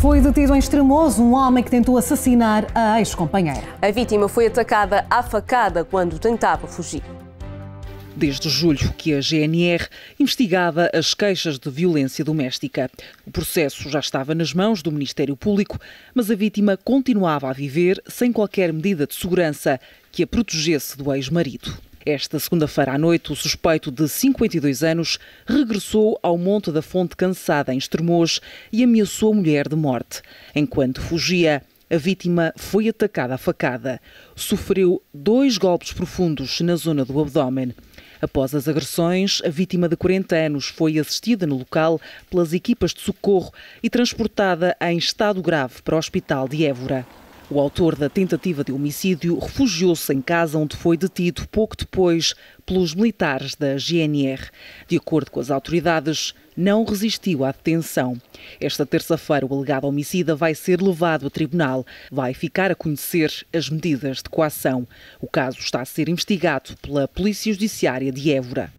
Foi detido em Extremoso um homem que tentou assassinar a ex-companheira. A vítima foi atacada à facada quando tentava fugir. Desde julho que a GNR investigava as queixas de violência doméstica. O processo já estava nas mãos do Ministério Público, mas a vítima continuava a viver sem qualquer medida de segurança que a protegesse do ex-marido. Esta segunda-feira à noite, o suspeito de 52 anos regressou ao Monte da Fonte Cansada, em Estremoz, e ameaçou a mulher de morte. Enquanto fugia, a vítima foi atacada à facada. Sofreu dois golpes profundos na zona do abdômen. Após as agressões, a vítima de 40 anos foi assistida no local pelas equipas de socorro e transportada em estado grave para o Hospital de Évora. O autor da tentativa de homicídio refugiou-se em casa onde foi detido pouco depois pelos militares da GNR. De acordo com as autoridades, não resistiu à detenção. Esta terça-feira, o alegado homicida vai ser levado a tribunal. Vai ficar a conhecer as medidas de coação. O caso está a ser investigado pela Polícia Judiciária de Évora.